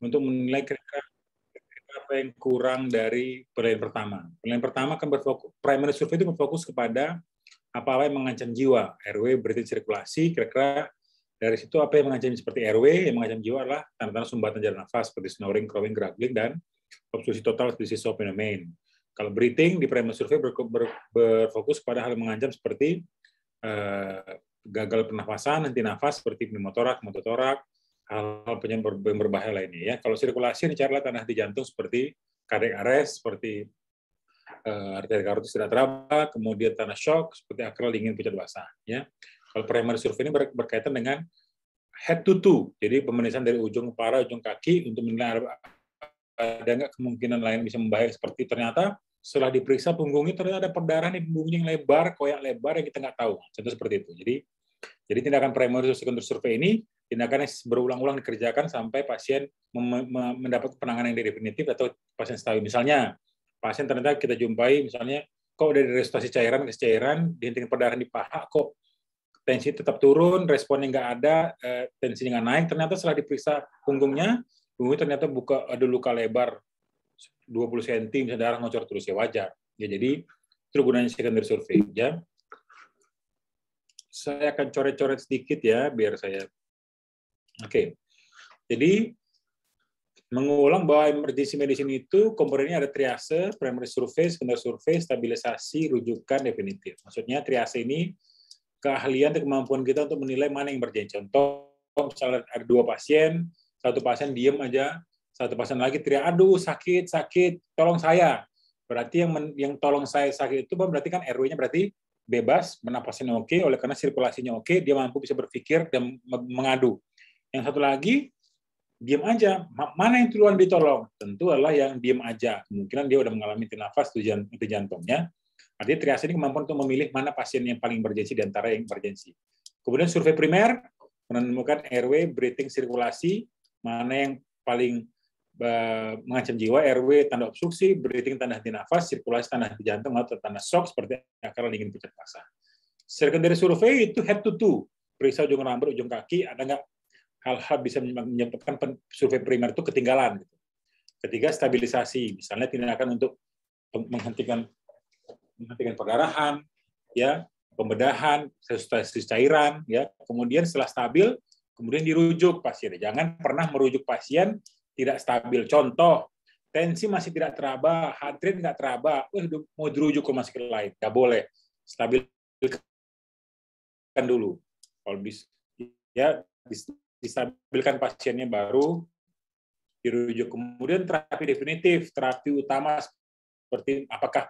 untuk menilai kira-kira apa yang kurang dari penilaian pertama. Penilaian pertama kan berfokus, primary survey itu berfokus kepada apa apa yang mengancam jiwa, RW berarti sirkulasi, kira-kira dari situ apa yang mengancam seperti RW, yang mengancam jiwa adalah tanda-tanda sumbatan jalan nafas seperti snoring, crowing, grumbling, dan obstruksi total seperti sesofenomen. Kalau breathing di primary survey ber, ber, berfokus pada hal yang mengancam seperti uh, gagal pernafasan, henti nafas seperti pneumotorak, mototorak, hal-hal yang berbahaya lainnya. Ya, kalau sirkulasi dicarilah tanah di jantung seperti kardiac arrest, seperti uh, arteri karotis tidak teraba, kemudian tanah shock seperti akral dingin pucat basah. Ya, kalau primary survei ini berkaitan dengan head to toe, jadi pemeriksaan dari ujung kepala, ujung kaki untuk menilai ada nggak kemungkinan lain bisa membahayakan seperti ternyata setelah diperiksa punggungnya ternyata ada perdarahan di punggungnya yang lebar, koyak lebar yang kita nggak tahu. Contoh seperti itu. Jadi jadi tindakan primary secondary survei ini tindakan yang berulang-ulang dikerjakan sampai pasien mendapat penanganan yang definitif atau pasien stabil. Misalnya, pasien ternyata kita jumpai, misalnya, kok udah restorasi cairan ke cairan, dihentikan perdarahan di paha, kok tensi tetap turun, responnya nggak ada, eh, tensinya nggak naik, ternyata setelah diperiksa punggungnya, punggungnya ternyata buka ada luka lebar 20 cm, misalnya darah ngocor terus, ya wajar. Ya, jadi, itu gunanya secondary survey. Ya. Saya akan coret-coret sedikit ya, biar saya Oke. Okay. Jadi mengulang bahwa emergency medicine itu komponennya ada triase, primary survey, secondary survey, stabilisasi, rujukan definitif. Maksudnya triase ini keahlian dan kemampuan kita untuk menilai mana yang emergency. Contoh misalnya ada dua pasien, satu pasien diem aja, satu pasien lagi teriak aduh sakit sakit tolong saya. Berarti yang men, yang tolong saya sakit itu berarti kan RW-nya berarti bebas, menapasnya oke, oleh karena sirkulasinya oke, dia mampu bisa berpikir dan mengadu. Yang satu lagi, diam aja. Mana yang duluan ditolong? Tentu adalah yang diam aja. Kemungkinan dia sudah mengalami nafas di jantungnya. Artinya triase ini kemampuan untuk memilih mana pasien yang paling emergensi di antara yang emergensi. Kemudian survei primer menemukan rw breathing, sirkulasi, mana yang paling eh, mengancam jiwa, rw tanda obstruksi, breathing tanda henti nafas, sirkulasi tanda henti jantung atau tanda shock seperti akar dingin pucat paksa. Secondary survei itu head to toe, periksa ujung rambut, ujung kaki, ada nggak hal-hal bisa menyebabkan survei primer itu ketinggalan. Gitu. Ketiga, stabilisasi, misalnya tindakan untuk menghentikan menghentikan perdarahan, ya, pembedahan, situasi cairan, ya. Kemudian setelah stabil, kemudian dirujuk pasien. Jangan pernah merujuk pasien tidak stabil. Contoh, tensi masih tidak teraba, heart rate tidak teraba, eh, mau dirujuk ke masker lain, Tidak boleh. Stabilkan dulu. Kalau bisa, ya distabilkan pasiennya baru dirujuk. Kemudian terapi definitif, terapi utama seperti apakah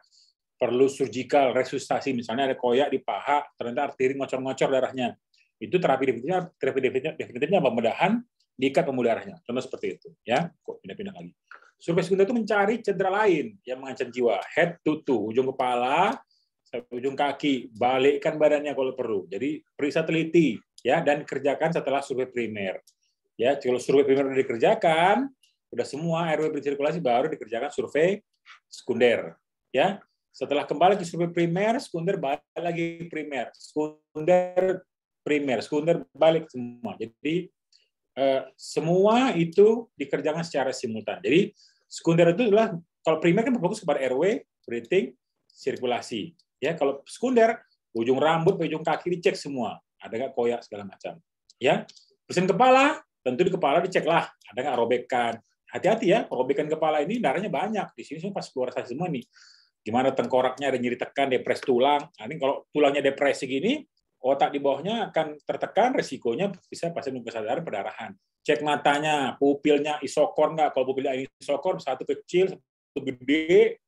perlu surgikal resusitasi misalnya ada koyak di paha ternyata arteri ngocor-ngocor darahnya itu terapi definitifnya terapi definitifnya pembedahan diikat pembuluh darahnya contoh seperti itu ya kok pindah-pindah lagi survei sekunder itu mencari cedera lain yang mengancam jiwa head to toe ujung kepala sampai ujung kaki balikkan badannya kalau perlu jadi periksa teliti ya dan kerjakan setelah survei primer. Ya, kalau survei primer sudah dikerjakan, sudah semua RW bersirkulasi baru dikerjakan survei sekunder. Ya, setelah kembali ke survei primer, sekunder balik lagi primer, sekunder primer, sekunder balik semua. Jadi eh, semua itu dikerjakan secara simultan. Jadi sekunder itu adalah kalau primer kan berfokus kepada RW, printing sirkulasi. Ya, kalau sekunder ujung rambut, ujung kaki dicek semua ada nggak koyak segala macam. Ya, bersin kepala, tentu di kepala diceklah ada nggak robekan. Hati-hati ya, robekan kepala ini darahnya banyak. Di sini pas keluar saya semua nih. Gimana tengkoraknya ada nyeri tekan, depres tulang. Nah, ini kalau tulangnya depresi gini, otak di bawahnya akan tertekan, resikonya bisa pasien nunggu kesadaran perdarahan. Cek matanya, pupilnya isokor nggak? Kalau pupilnya isokor, satu kecil, satu gede,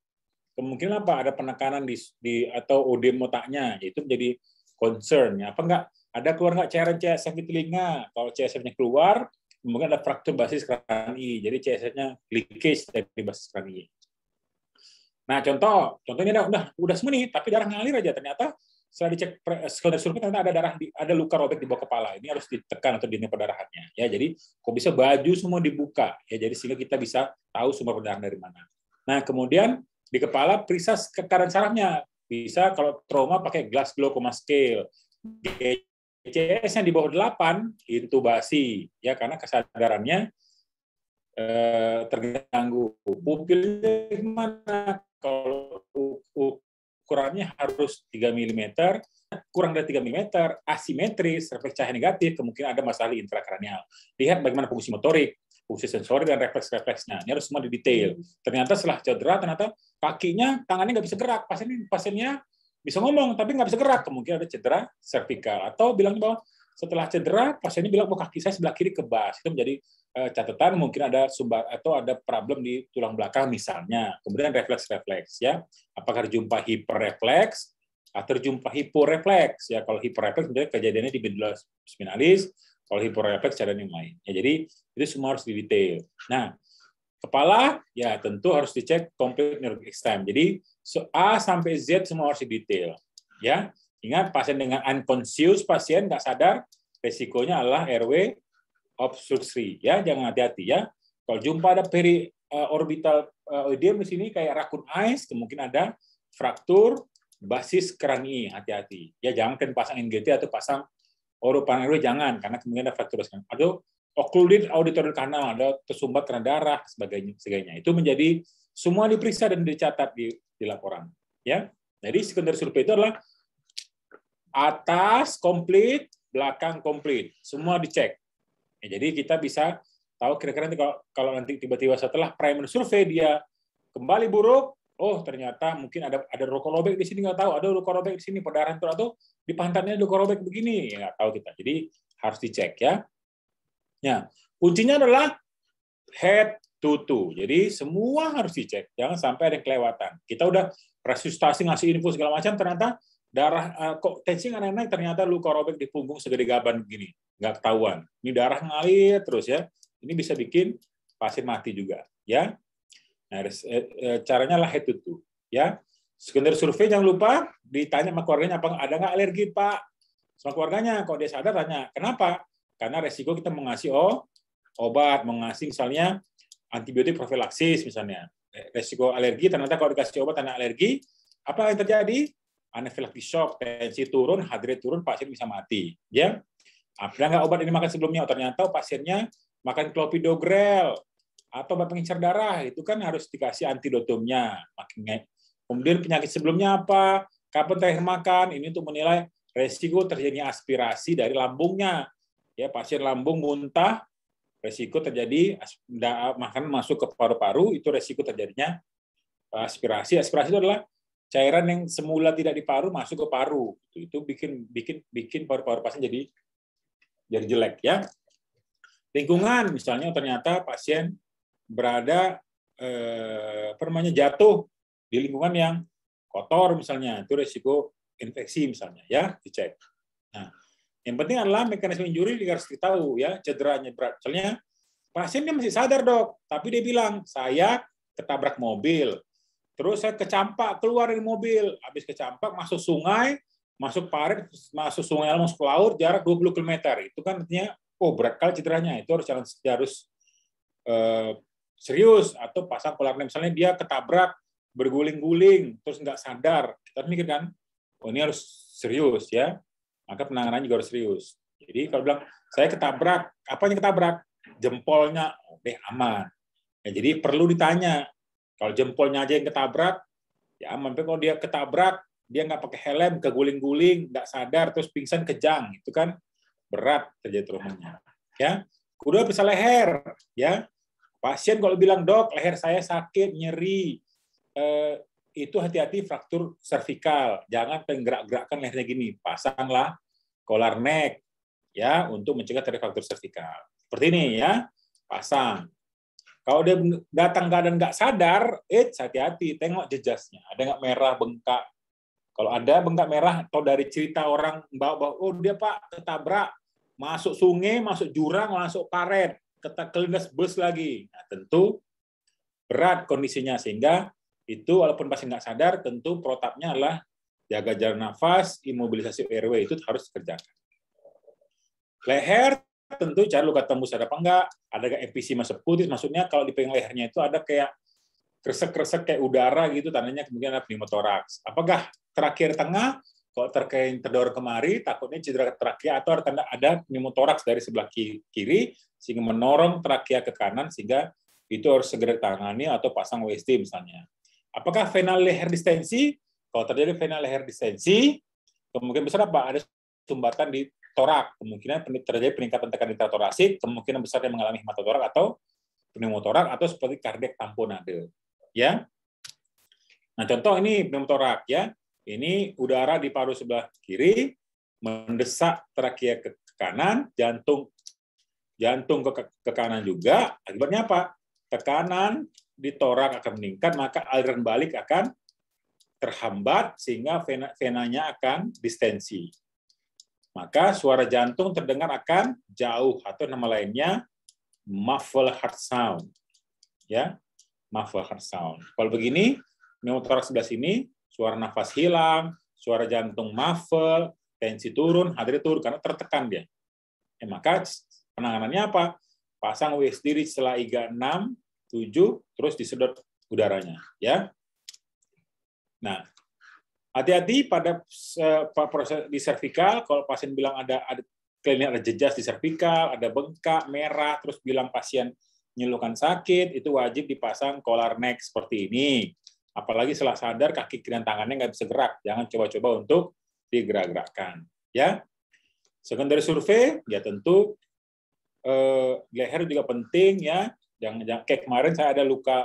kemungkinan apa? Ada penekanan di, di atau odem otaknya, itu menjadi concern. Apa enggak ada keluar nggak cairan-CSF di telinga? Kalau CSF-nya keluar, mungkin ada fraktur basis krani. Jadi CSF-nya leakage dari basis krani. Nah, contoh, contohnya ada, udah, udah semua nih, tapi darah ngalir aja. Ternyata setelah dicek eh, sekunder survei ternyata ada darah ada luka robek di bawah kepala. Ini harus ditekan atau dini perdarahannya. Ya, jadi kok bisa baju semua dibuka ya. Jadi sehingga kita bisa tahu sumber pendarahan dari mana. Nah, kemudian di kepala periksa kekaran sarafnya. Bisa kalau trauma pakai glass glaucoma scale, ICS e yang di bawah 8 intubasi ya karena kesadarannya eh, terganggu. pupilnya mana kalau ukurannya harus 3 mm, kurang dari 3 mm, asimetris, refleks cahaya negatif, kemungkinan ada masalah intrakranial. Lihat bagaimana fungsi motorik, fungsi sensori dan refleks-refleksnya. Ini harus semua di detail. Hmm. Ternyata setelah cedera ternyata kakinya, tangannya nggak bisa gerak. Pasien pasiennya bisa ngomong tapi nggak bisa gerak kemungkinan ada cedera cervical atau bilang bahwa setelah cedera pasien ini bilang bahwa oh, kaki saya sebelah kiri kebas itu menjadi eh, catatan mungkin ada sumbat atau ada problem di tulang belakang misalnya kemudian refleks-refleks ya apakah terjumpa hiperrefleks atau terjumpa hiporefleks ya kalau hiporefleks sebenarnya kejadiannya di medula spinalis kalau hiporefleks cara yang lain ya jadi itu semua harus di detail nah Kepala, ya tentu harus dicek complete neurologic exam. Jadi A sampai Z semua harus detail. Ya, ingat pasien dengan unconscious pasien nggak sadar resikonya adalah RW obstruksi. Ya, jangan hati-hati ya. Kalau jumpa ada peri eh, orbital eh, oedem di sini kayak rakun ice kemungkinan ada fraktur basis kerani. Hati-hati. Ya, jangan kan pasang NGT atau pasang oropanero jangan karena kemungkinan ada fraktur atau okludin auditor kanal, ada tersumbat karena darah, sebagainya, sebagainya. Itu menjadi semua diperiksa dan dicatat di, di laporan. Ya, jadi sekunder survei itu adalah atas komplit, belakang komplit, semua dicek. Ya, jadi kita bisa tahu kira-kira nanti kalau, kalau nanti tiba-tiba setelah primary survei dia kembali buruk, oh ternyata mungkin ada ada luka robek di sini nggak tahu, ada luka robek di sini perdarahan tuh atau di pantatnya luka robek begini ya nggak tahu kita. Jadi harus dicek ya. Ya, kuncinya adalah head to toe. Jadi semua harus dicek, jangan sampai ada yang kelewatan. Kita udah resusitasi ngasih info segala macam, ternyata darah eh, kok tensi nggak naik, ternyata luka robek di punggung segede gaban begini, nggak ketahuan. Ini darah ngalir terus ya. Ini bisa bikin pasien mati juga, ya. Nah, eh, eh, caranya lah head to toe, ya. Sekunder survei jangan lupa ditanya sama keluarganya apa ada nggak alergi pak sama keluarganya kalau dia sadar tanya kenapa karena resiko kita mengasih oh, obat, mengasih misalnya antibiotik profilaksis misalnya. Eh, resiko alergi ternyata kalau dikasih obat anak alergi, apa yang terjadi? Anafilaktik shock, tensi turun, hadirat turun, pasien bisa mati. Ya, apalagi nggak obat ini makan sebelumnya? Oh, ternyata pasiennya makan clopidogrel atau obat pengencer darah itu kan harus dikasih antidotumnya. Kemudian penyakit sebelumnya apa? Kapan terakhir makan? Ini untuk menilai resiko terjadinya aspirasi dari lambungnya ya pasien lambung muntah, resiko terjadi makanan masuk ke paru-paru itu resiko terjadinya eh, aspirasi. Aspirasi itu adalah cairan yang semula tidak di paru masuk ke paru. Itu, itu bikin bikin bikin paru-paru pasien jadi jadi jelek ya. Lingkungan misalnya ternyata pasien berada eh, permanya jatuh di lingkungan yang kotor misalnya itu resiko infeksi misalnya ya dicek. Nah, yang penting adalah mekanisme injuri harus tahu ya, cederanya berat. Soalnya pasien dia masih sadar dok, tapi dia bilang saya ketabrak mobil, terus saya kecampak keluar dari mobil, habis kecampak masuk sungai, masuk parit, masuk sungai masuk ke laut jarak 20 km. Itu kan artinya oh berat kali cederanya, itu harus jalan harus eh, serius atau pasang kolam misalnya dia ketabrak berguling-guling terus nggak sadar kita mikir kan oh ini harus serius ya maka penanganannya juga harus serius. Jadi kalau bilang saya ketabrak, apa yang ketabrak? Jempolnya, oke oh, okay, aman. Ya, jadi perlu ditanya. Kalau jempolnya aja yang ketabrak, ya aman. Tapi kalau dia ketabrak, dia nggak pakai helm, keguling-guling, nggak sadar, terus pingsan kejang, itu kan berat terjadi traumanya. Ya, kedua bisa leher, ya. Pasien kalau bilang dok, leher saya sakit, nyeri, eh, itu hati-hati fraktur cervical. Jangan penggerak-gerakkan lehernya gini. Pasanglah collar neck ya untuk mencegah terjadi fraktur cervical. Seperti ini ya, pasang. Kalau dia datang keadaan nggak sadar, eh hati-hati, tengok jejasnya. Ada nggak merah bengkak? Kalau ada bengkak merah atau dari cerita orang bawa-bawa, oh dia pak ketabrak, masuk sungai, masuk jurang, masuk karet, ketak kelindas bus lagi. Nah, tentu berat kondisinya sehingga itu walaupun pasien nggak sadar, tentu protapnya adalah jaga jarak nafas, imobilisasi airway itu harus dikerjakan. Leher tentu cara luka tembus ada apa enggak, ada episi masuk putih, maksudnya kalau di pinggang lehernya itu ada kayak kresek-kresek kayak udara gitu, tandanya kemudian ada pneumotoraks. Apakah terakhir tengah, kalau terkait terdor kemari, takutnya cedera trakea atau ada, tanda ada pneumotoraks dari sebelah kiri, sehingga menorong trakea ke kanan, sehingga itu harus segera tangani atau pasang WSD misalnya. Apakah venal leher distensi? Kalau terjadi venal leher distensi, kemungkinan besar apa? Ada sumbatan di torak, kemungkinan terjadi peningkatan tekanan intratorasik, kemungkinan besar dia mengalami hematotorak atau pneumotorak atau seperti kardiak tamponade. Ya. Nah, contoh ini pneumotorak ya. Ini udara di paru sebelah kiri mendesak trakea ke kanan, jantung jantung ke kanan juga. Akibatnya apa? Tekanan di torak akan meningkat, maka aliran balik akan terhambat sehingga vena, venanya akan distensi. Maka suara jantung terdengar akan jauh atau nama lainnya muffled heart sound. Ya, muffled heart sound. Kalau begini, pneumotorak sebelah sini, suara nafas hilang, suara jantung muffled, tensi turun, hadir turun karena tertekan dia. Ya, maka penanganannya apa? Pasang WSD di celah IGA 6 7, terus disedot udaranya. ya. Nah, hati-hati pada eh, proses di servikal kalau pasien bilang ada, ada klinik ada jejas di servikal, ada bengkak, merah, terus bilang pasien nyelukan sakit, itu wajib dipasang collar neck seperti ini. Apalagi setelah sadar kaki kiri dan tangannya nggak bisa gerak, jangan coba-coba untuk digerak-gerakkan. Ya, Secondary survei, ya tentu eh, leher juga penting ya. Jangan, jangan kayak kemarin saya ada luka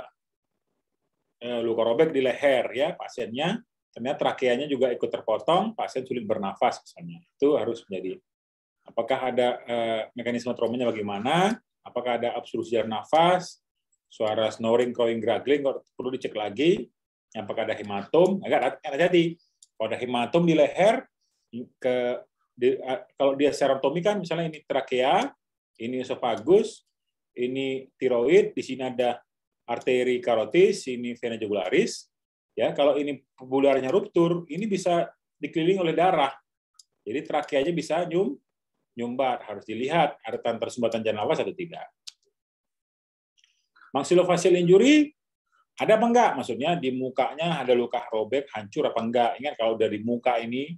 eh, luka robek di leher ya pasiennya, ternyata trakeanya juga ikut terpotong, pasien sulit bernafas misalnya. Itu harus menjadi apakah ada eh, mekanisme traumanya bagaimana? Apakah ada obstruksi nafas? Suara snoring, crowing, gargling perlu dicek lagi. Apakah ada hematom? Agak jadi pada Kalau hematom di leher, ke di, eh, kalau dia serotomi kan misalnya ini trakea, ini esofagus, ini tiroid, di sini ada arteri karotis, ini vena jugularis. Ya, kalau ini bularnya ruptur, ini bisa dikelilingi oleh darah. Jadi trakeanya bisa nyum, nyumbat. Harus dilihat ada tanda sumbatan jalan nafas atau tidak. Maxillofacial injury ada apa enggak? Maksudnya di mukanya ada luka robek, hancur apa enggak? Ingat kalau dari muka ini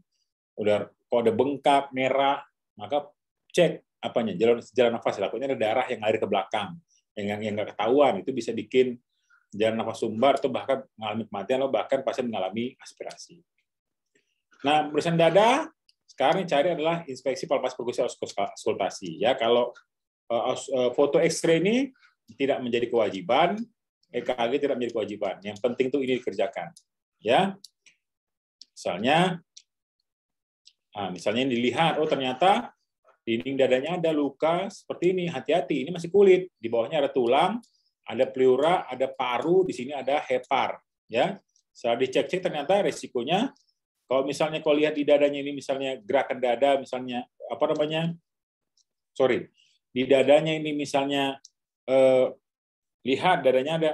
udah kalau ada bengkak merah, maka cek apanya jalan jalan nafas takutnya ada darah yang ngalir ke belakang yang yang nggak ketahuan itu bisa bikin jalan nafas sumbar atau bahkan mengalami kematian atau bahkan pasien mengalami aspirasi. Nah, pemeriksaan dada sekarang yang cari adalah inspeksi palpasi perkusi auskultasi. Ya, kalau eh, eh, foto X-ray ini tidak menjadi kewajiban, EKG tidak menjadi kewajiban. Yang penting itu ini dikerjakan. Ya, misalnya, nah, misalnya dilihat, oh ternyata dinding dadanya ada luka seperti ini, hati-hati, ini masih kulit, di bawahnya ada tulang, ada pleura, ada paru, di sini ada hepar, ya. Setelah dicek-cek ternyata resikonya kalau misalnya kau lihat di dadanya ini misalnya gerakan dada misalnya apa namanya? Sorry. Di dadanya ini misalnya eh, lihat dadanya ada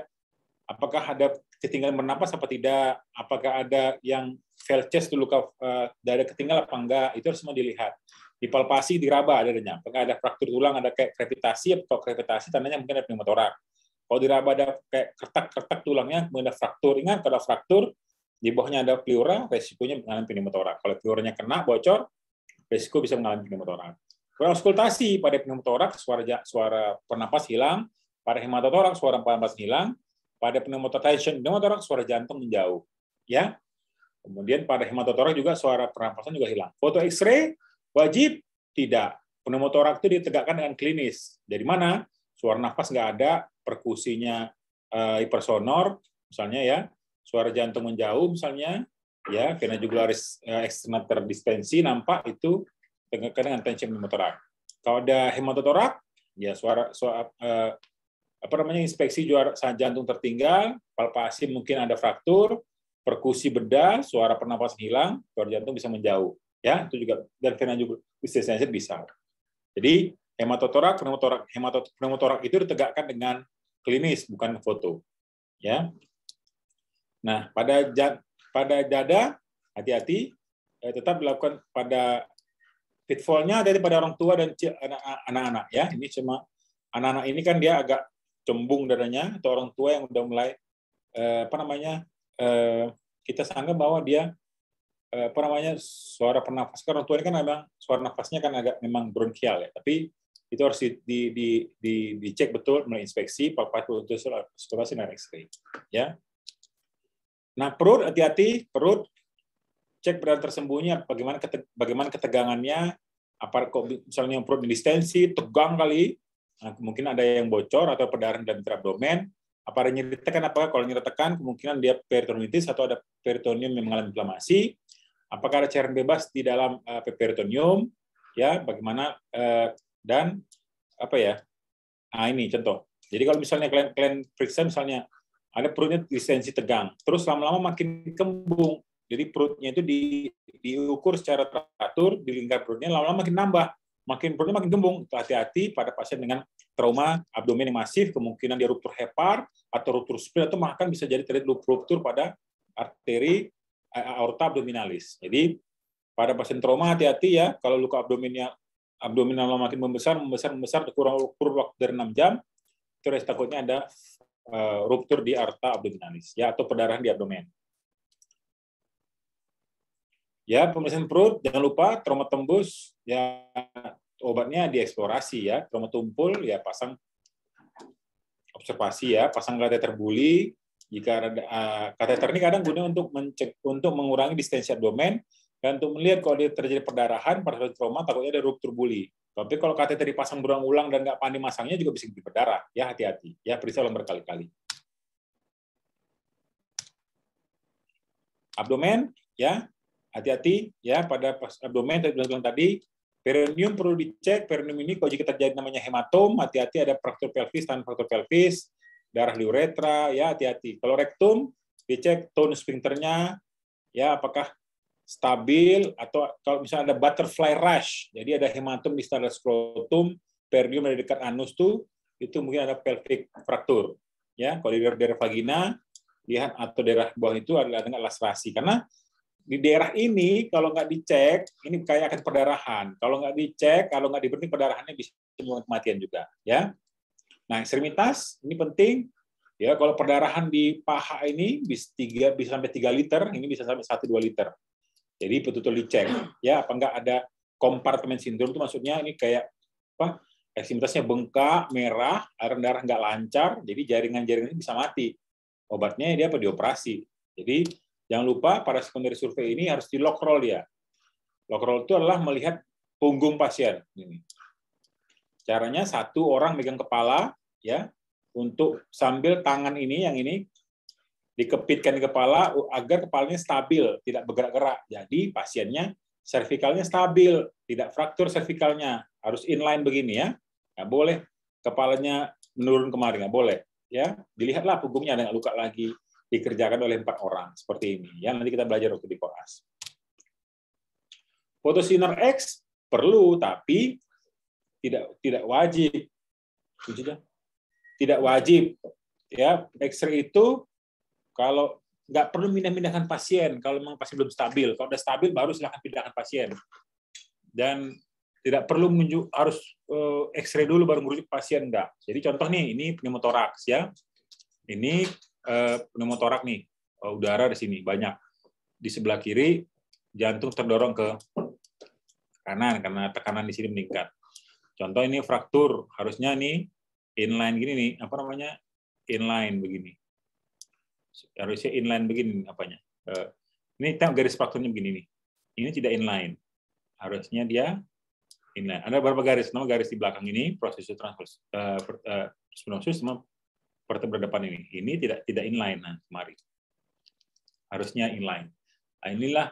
apakah ada ketinggalan bernapas apa tidak, apakah ada yang fail chest dulu eh, dada ketinggalan apa enggak, itu harus semua dilihat dipalpasi, diraba ada adanya. Apakah ada fraktur tulang, ada kayak krepitasi, atau krepitasi tandanya mungkin ada pneumotorak. Kalau diraba ada kayak kertak-kertak tulangnya, kemudian ada fraktur. Ingat, kalau fraktur, di bawahnya ada pleura, resikonya mengalami pneumotorak. Kalau pleuranya kena, bocor, resiko bisa mengalami pneumotorak. Kalau auskultasi pada pneumotorak, suara suara pernapas hilang, pada hematotorak suara pernapas hilang, pada pneumotorak pneumotorak suara jantung menjauh, ya. Kemudian pada hematotorak juga suara pernapasan juga hilang. Foto X-ray Wajib? Tidak. Pneumotorak itu ditegakkan dengan klinis. Dari mana? Suara nafas nggak ada, perkusinya uh, hipersonor, misalnya ya, suara jantung menjauh misalnya, ya, karena jugularis uh, eh, eksternal dispensi nampak itu tegakkan dengan tensi pneumotorak. Kalau ada hematotorak, ya suara, suara uh, apa namanya inspeksi juara saat jantung tertinggal, palpasi mungkin ada fraktur, perkusi bedah, suara pernapasan hilang, suara jantung bisa menjauh ya itu juga dan vena bisa. Jadi hematotorak, pneumotorak, hematotorak, itu ditegakkan dengan klinis bukan foto, ya. Nah pada jad, pada dada hati-hati eh, tetap dilakukan pada pitfallnya dari pada orang tua dan anak-anak ya ini cuma anak-anak ini kan dia agak cembung dadanya atau orang tua yang udah mulai eh, apa namanya eh, kita sangka bahwa dia Eh, apa namanya suara pernafas karena orang tua ini kan memang suara nafasnya kan agak memang bronkial ya tapi itu harus di, di, di, di, dicek betul melalui inspeksi palpatil ultrasonografasi dan X-ray ya nah perut hati-hati perut cek berat tersembunyi bagaimana keteg bagaimana ketegangannya apa kok misalnya perut distensi tegang kali nah, mungkin ada yang bocor atau perdarahan dan abdomen apa ada nyeri tekan apakah kalau nyeri tekan kemungkinan dia peritonitis atau ada peritonium yang mengalami inflamasi apakah ada cairan bebas di dalam uh, ya bagaimana eh, dan apa ya nah ini contoh jadi kalau misalnya kalian kalian periksa misalnya ada perutnya distensi tegang terus lama-lama makin kembung jadi perutnya itu di, diukur secara teratur di lingkar perutnya lama-lama makin nambah makin perutnya makin kembung hati-hati pada pasien dengan trauma abdomen yang masif kemungkinan dia ruptur hepar atau ruptur spleen atau bahkan bisa jadi terjadi ruptur pada arteri aorta abdominalis. Jadi pada pasien trauma hati-hati ya kalau luka abdominnya abdominal makin membesar membesar membesar kurang kurang waktu dari 6 jam terus takutnya ada uh, ruptur di aorta abdominalis ya atau perdarahan di abdomen. Ya, pemeriksaan perut jangan lupa trauma tembus ya obatnya dieksplorasi ya, trauma tumpul ya pasang observasi ya, pasang kateter terbuli, jika uh, kateter ini kadang guna untuk mencek, untuk mengurangi distensi abdomen dan untuk melihat kalau dia terjadi perdarahan pada trauma takutnya ada ruptur buli. Tapi kalau kateter dipasang berulang-ulang dan nggak pandai masangnya juga bisa berdarah. Ya hati-hati. Ya periksa ulang berkali-kali. Abdomen, ya hati-hati ya pada abdomen tadi bilang tadi Perineum perlu dicek. Perineum ini kalau jika terjadi namanya hematom, hati-hati ada fraktur pelvis, tanpa fraktur pelvis darah di uretra, ya hati-hati. Kalau rektum, dicek tone sphincternya, ya apakah stabil atau kalau misalnya ada butterfly rash, jadi ada hematom di standar skrotum, perium dari dekat anus tuh, itu mungkin ada pelvic fraktur. Ya, kalau di daerah vagina, lihat atau daerah bawah itu adalah dengan laserasi Karena di daerah ini kalau nggak dicek, ini kayak akan perdarahan. Kalau nggak dicek, kalau nggak diberi perdarahannya bisa menyebabkan kematian juga. Ya, Nah, ekstremitas ini penting. Ya, kalau perdarahan di paha ini bisa 3 bisa sampai 3 liter, ini bisa sampai 1 2 liter. Jadi betul-betul dicek ya apa enggak ada kompartemen sindrom itu maksudnya ini kayak apa? Ekstremitasnya bengkak, merah, aliran darah nggak lancar, jadi jaringan-jaringan ini bisa mati. Obatnya dia apa dioperasi. Jadi jangan lupa pada secondary survei ini harus di lock roll ya. Lock roll itu adalah melihat punggung pasien. Ini. Caranya satu orang megang kepala ya untuk sambil tangan ini yang ini dikepitkan di kepala agar kepalanya stabil, tidak bergerak-gerak. Jadi pasiennya cervicalnya stabil, tidak fraktur cervicalnya. Harus inline begini ya. Nggak boleh kepalanya menurun kemari, nggak boleh. Ya, dilihatlah punggungnya ada luka lagi dikerjakan oleh empat orang seperti ini. Ya, nanti kita belajar waktu di koas. sinar X perlu, tapi tidak tidak wajib tidak wajib ya X-ray itu kalau nggak perlu pindah-pindahkan pasien kalau memang pasien belum stabil kalau sudah stabil baru silahkan pindahkan pasien dan tidak perlu menunjuk harus uh, X-ray dulu baru merujuk pasien enggak jadi contoh nih ini pneumotoraks ya ini uh, pneumotorak nih eh, udara di sini banyak di sebelah kiri jantung terdorong ke kanan karena tekanan di sini meningkat Contoh ini fraktur, harusnya nih inline gini nih, apa namanya? inline begini. Harusnya inline begini apanya? Eh, ini kita garis frakturnya begini nih. Ini tidak inline. Harusnya dia inline. Ada berapa garis, nama garis di belakang ini proses transversus eh, eh, uh, uh, sama depan ini. Ini tidak tidak inline nah, mari. Harusnya inline. Nah, inilah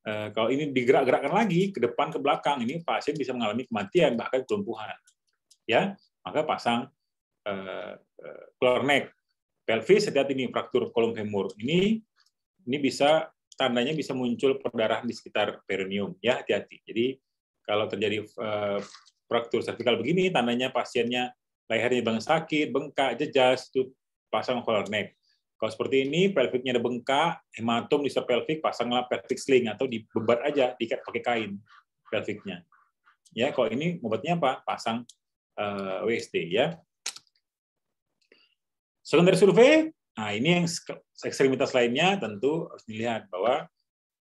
Eh, kalau ini digerak-gerakkan lagi ke depan ke belakang, ini pasien bisa mengalami kematian bahkan kelumpuhan. Ya, maka pasang eh, eh, klornek uh, pelvis setiap ini fraktur kolom femur. Ini ini bisa tandanya bisa muncul perdarahan di sekitar perineum. Ya, hati-hati. Jadi kalau terjadi uh, fraktur cervical begini, tandanya pasiennya lehernya bang sakit, bengkak, jejas, itu pasang klornek kalau seperti ini, pelviknya ada bengkak, hematom di pelvik, pasanglah pelvic sling atau dibebat aja, diikat pakai kain pelviknya. Ya, kalau ini obatnya apa? Pasang uh, eh, WST ya. Sekunder survei, nah ini yang ekstremitas lainnya tentu harus dilihat bahwa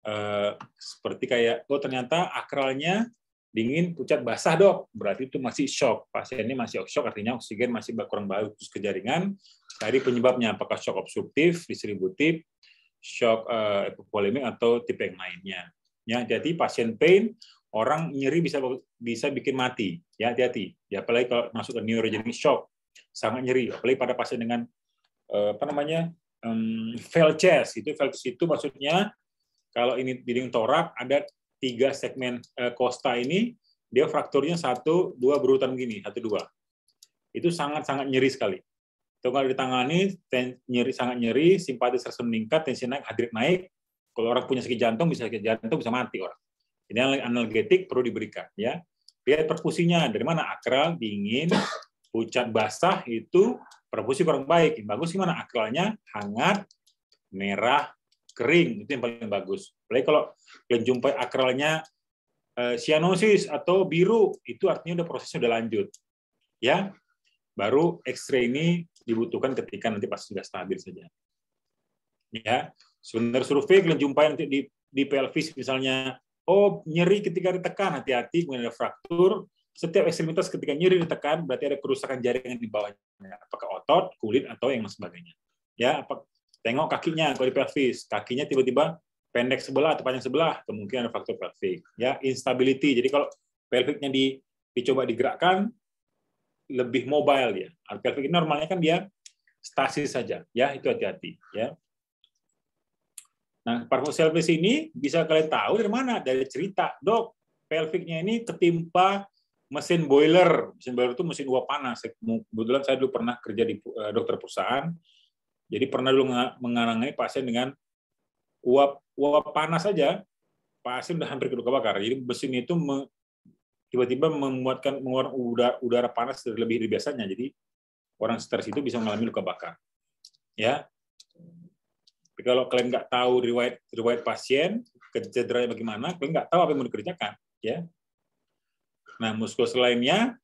uh, seperti kayak oh ternyata akralnya dingin, pucat, basah dok. Berarti itu masih shock. Pasiennya masih shock, artinya oksigen masih kurang bagus ke jaringan. Cari penyebabnya, apakah shock obstruktif, distributif, shock uh, atau tipe yang lainnya. Ya, jadi pasien pain orang nyeri bisa bisa bikin mati. Ya, hati-hati. Ya, apalagi kalau masuk ke neurogenic shock, sangat nyeri. Apalagi pada pasien dengan uh, apa namanya um, fail chest. Itu fail chest itu maksudnya kalau ini dinding torak ada tiga segmen eh, Costa ini dia frakturnya satu dua berurutan gini satu dua itu sangat sangat nyeri sekali. Itu kalau ditangani ten, nyeri sangat nyeri, simpatis rasa meningkat, tensi naik, hadrat naik. Kalau orang punya sakit jantung bisa sakit jantung bisa mati orang. Ini analgetik perlu diberikan ya. Lihat perfusinya dari mana akral dingin, pucat basah itu perfusi kurang baik. Yang bagus gimana akralnya hangat, merah, kering itu yang paling bagus. Apalagi kalau yang jumpai akralnya sianosis eh, atau biru itu artinya udah prosesnya udah lanjut. Ya. Baru X-ray ini dibutuhkan ketika nanti pas sudah stabil saja. Ya. Sebenar survei kalian jumpai nanti di di pelvis misalnya oh nyeri ketika ditekan hati-hati kemudian ada fraktur setiap ekstremitas ketika nyeri ditekan berarti ada kerusakan jaringan di bawahnya apakah otot kulit atau yang sebagainya ya Apakah Tengok kakinya kalau di pelvis, kakinya tiba-tiba pendek sebelah atau panjang sebelah, kemungkinan ada faktor pelvik. Ya, instability. Jadi kalau pelviknya di, dicoba digerakkan lebih mobile ya. Pelvik ini normalnya kan dia stasis saja, ya itu hati-hati ya. Nah, parvo pelvis ini bisa kalian tahu dari mana? Dari cerita, Dok. Pelviknya ini ketimpa mesin boiler. Mesin boiler itu mesin uap panas. Kebetulan saya dulu pernah kerja di eh, dokter perusahaan. Jadi pernah dulu mengarangi pasien dengan uap uap panas saja, pasien udah hampir kedua bakar. Jadi mesin itu me, tiba-tiba membuatkan mengeluarkan udara, udara panas dari lebih dari biasanya. Jadi orang stres itu bisa mengalami luka bakar. Ya. Tapi kalau kalian nggak tahu riwayat riwayat pasien, cederanya bagaimana, kalian nggak tahu apa yang mau dikerjakan. Ya. Nah, muskuloskeletal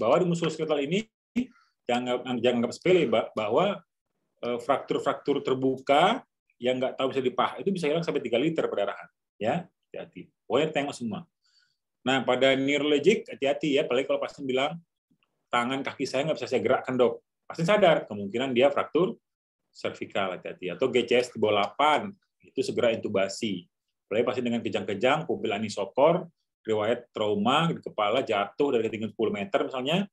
bahwa di muskuloskeletal ini jangan jangan anggap sepele bahwa Eh, fraktur-fraktur terbuka yang nggak tahu bisa dipah itu bisa hilang sampai 3 liter perdarahan, ya hati-hati pokoknya tengok semua nah pada neurologic hati-hati ya paling kalau pasien bilang tangan kaki saya nggak bisa saya gerakkan dok pasien sadar kemungkinan dia fraktur cervical hati-hati atau GCS di bawah 8 itu segera intubasi Paling pasien dengan kejang-kejang pupil anisokor riwayat trauma di kepala jatuh dari ketinggian 10 meter misalnya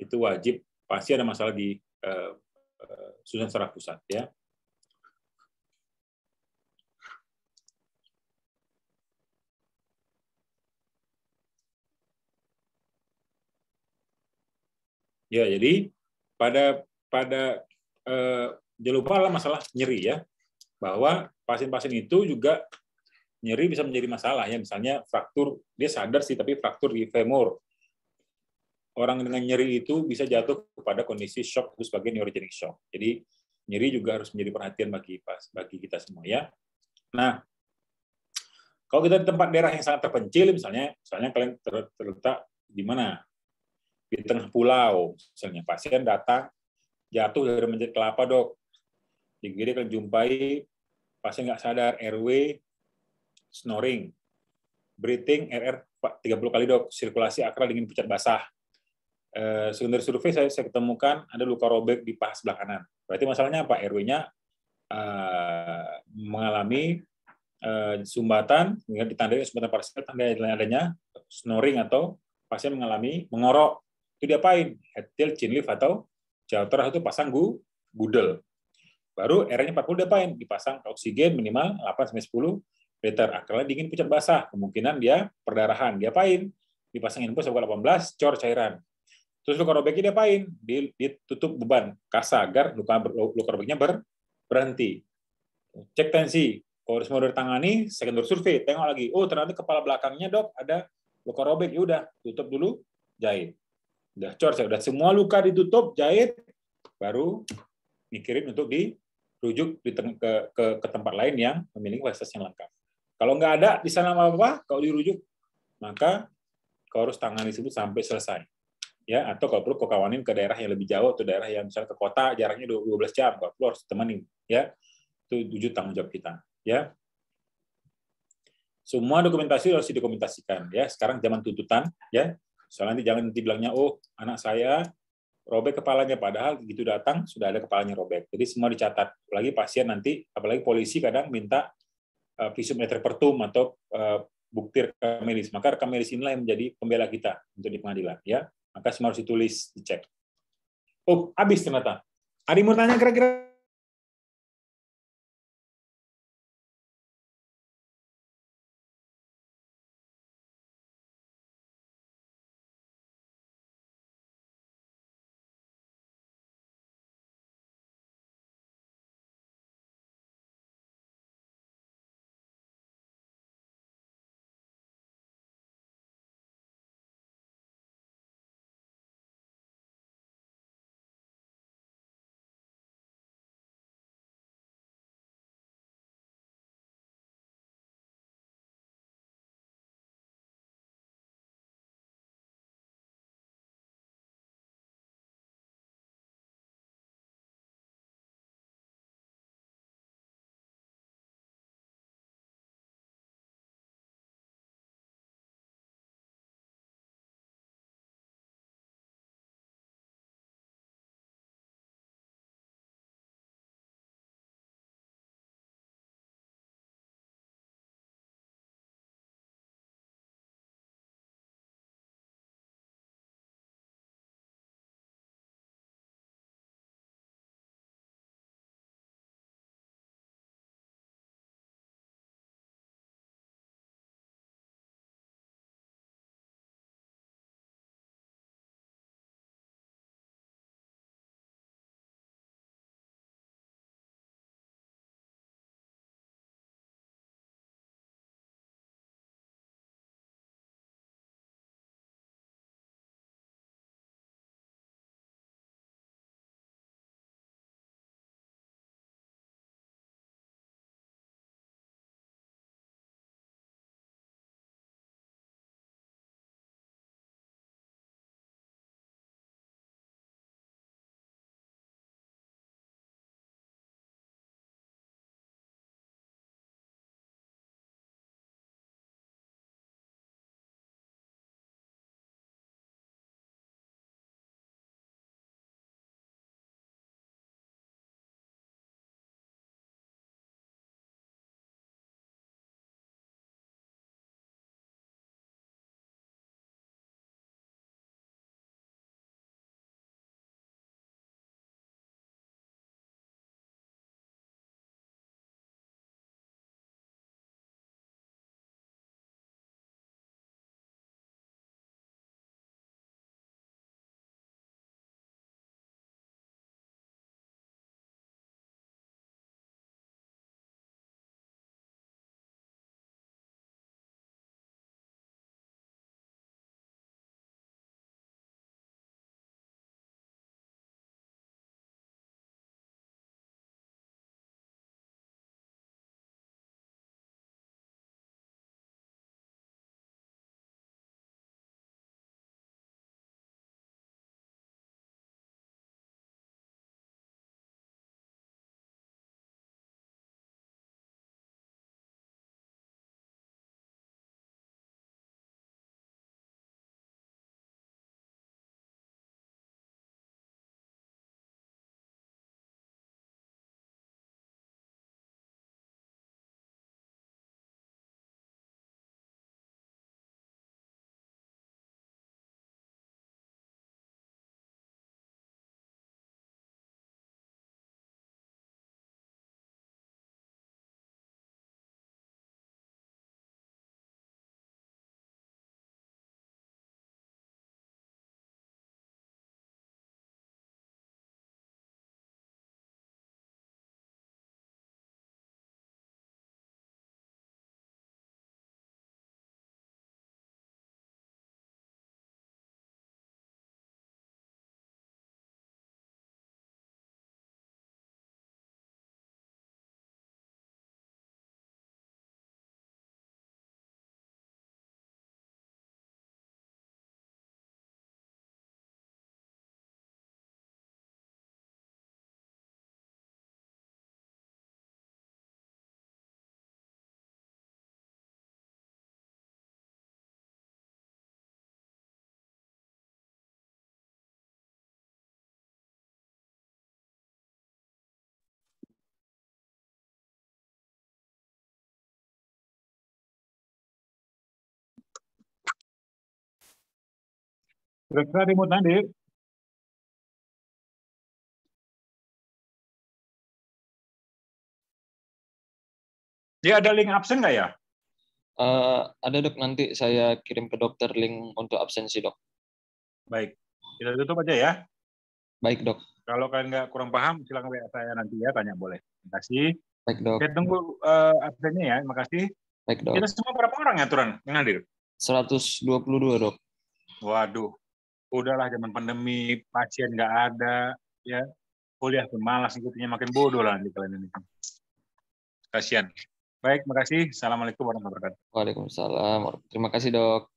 itu wajib pasti ada masalah di eh, susunan eh, saraf pusat ya. Ya, jadi pada pada eh, jangan lupa lah masalah nyeri ya, bahwa pasien-pasien itu juga nyeri bisa menjadi masalah ya, misalnya fraktur dia sadar sih tapi fraktur di femur orang dengan nyeri itu bisa jatuh kepada kondisi shock itu sebagai neurogenic shock. Jadi nyeri juga harus menjadi perhatian bagi bagi kita semua ya. Nah, kalau kita di tempat daerah yang sangat terpencil misalnya, misalnya kalian terletak di mana? Di tengah pulau misalnya pasien datang jatuh dari menjadi kelapa dok. Di kiri kalian jumpai pasien nggak sadar RW snoring, breathing RR 30 kali dok, sirkulasi akral dingin pucat basah, Eh, sekunder survei saya, saya ketemukan ada luka robek di paha sebelah kanan. Berarti masalahnya apa? RW-nya uh, eh, mengalami uh, sumbatan, ditandai sumbatan parsial, tanda adanya snoring atau pasien mengalami mengorok. Itu diapain? Head, tilt chin lift atau jauh terah itu pasang gu, gudel. Baru R-nya 40 diapain? Dipasang oksigen minimal 8 10 liter. Akhirnya dingin pucat basah. Kemungkinan dia perdarahan. Diapain? Dipasang infus 18, cor cairan. Terus luka robeknya diapain? Ditutup beban, kasa agar luka, luka robeknya ber, berhenti. Cek tensi. Kalau harus mau ditangani, door survei. Tengok lagi. Oh, ternyata kepala belakangnya, dok, ada luka robek. Ya udah, tutup dulu, jahit. Udah cor, saya udah semua luka ditutup, jahit, baru mikirin untuk dirujuk di ke, ke, ke tempat lain yang memiliki fasilitas yang lengkap. Kalau nggak ada di sana apa-apa, kalau dirujuk, maka kau harus tangani sebut sampai selesai ya atau kalau perlu kau kawanin ke daerah yang lebih jauh atau daerah yang misalnya ke kota jaraknya 12 jam kalau perlu harus temenin ya itu tujuh tanggung jawab kita ya semua dokumentasi harus didokumentasikan ya sekarang zaman tuntutan ya soalnya nanti jangan nanti bilangnya oh anak saya robek kepalanya padahal begitu datang sudah ada kepalanya robek jadi semua dicatat lagi pasien nanti apalagi polisi kadang minta eh, visum et repertum atau eh, bukti rekam maka rekam medis inilah yang menjadi pembela kita untuk di pengadilan ya maka semua harus ditulis, dicek. Oh, habis ternyata. Ada yang mau tanya kira-kira Periksa remote nanti. Dia ada link absen nggak ya? Uh, ada dok, nanti saya kirim ke dokter link untuk absensi dok. Baik, kita tutup aja ya. Baik dok. Kalau kalian nggak kurang paham, silakan WA saya nanti ya, tanya boleh. Terima kasih. Baik dok. Kita tunggu uh, absennya ya, terima kasih. Baik dok. Kita semua berapa orang ya Turan yang hadir? 122 dok. Waduh, udahlah zaman pandemi pasien nggak ada ya kuliah pun malas ikutnya makin bodoh lah di kalian ini kasihan baik makasih assalamualaikum warahmatullahi wabarakatuh waalaikumsalam terima kasih dok